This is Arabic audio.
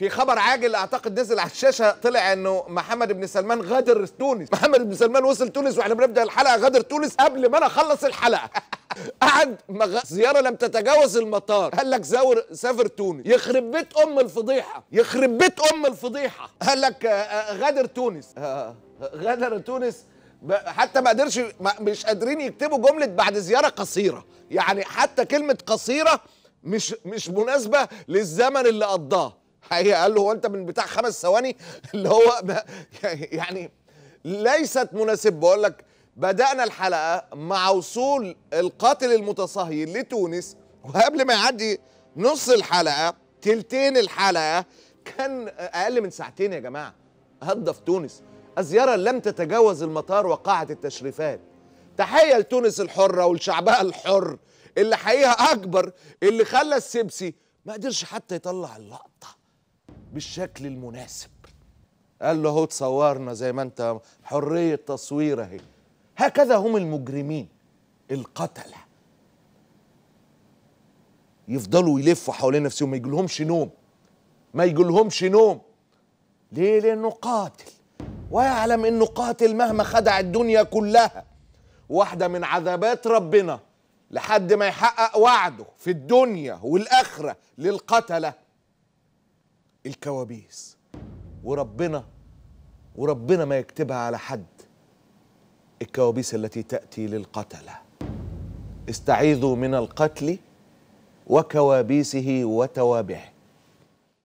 في خبر عاجل اعتقد نزل على الشاشه طلع انه محمد بن سلمان غادر تونس محمد بن سلمان وصل تونس واحنا بنبدا الحلقه غادر تونس قبل ما انا اخلص الحلقه قعد مغ... زياره لم تتجاوز المطار قال لك زور سافر تونس يخرب بيت ام الفضيحه يخرب بيت ام الفضيحه قال لك آه، آه، غادر تونس آه، غادر تونس حتى ما قدرش مش قادرين يكتبوا جمله بعد زياره قصيره يعني حتى كلمه قصيره مش مش مناسبه للزمن اللي قضاه الحقيقه قال له هو انت من بتاع خمس ثواني اللي هو يعني ليست مناسبه بقول لك بدانا الحلقه مع وصول القاتل المتصهين لتونس وقبل ما يعدي نص الحلقه تلتين الحلقه كان اقل من ساعتين يا جماعه هدف تونس الزياره لم تتجاوز المطار وقاعه التشريفات تحيه لتونس الحره ولشعبها الحر اللي حقيقه اكبر اللي خلى السبسي ما قدرش حتى يطلع اللقطه بالشكل المناسب قال له اهو تصورنا زي ما انت حريه تصوير اهي هكذا هم المجرمين القتله يفضلوا يلفوا حوالين نفسهم ما يجيلهمش نوم ما يجيلهمش نوم ليه لانه قاتل ويعلم انه قاتل مهما خدع الدنيا كلها واحده من عذابات ربنا لحد ما يحقق وعده في الدنيا والاخره للقتله الكوابيس وربنا وربنا ما يكتبها على حد الكوابيس التي تأتي للقتلة استعيذوا من القتل وكوابيسه وتوابعه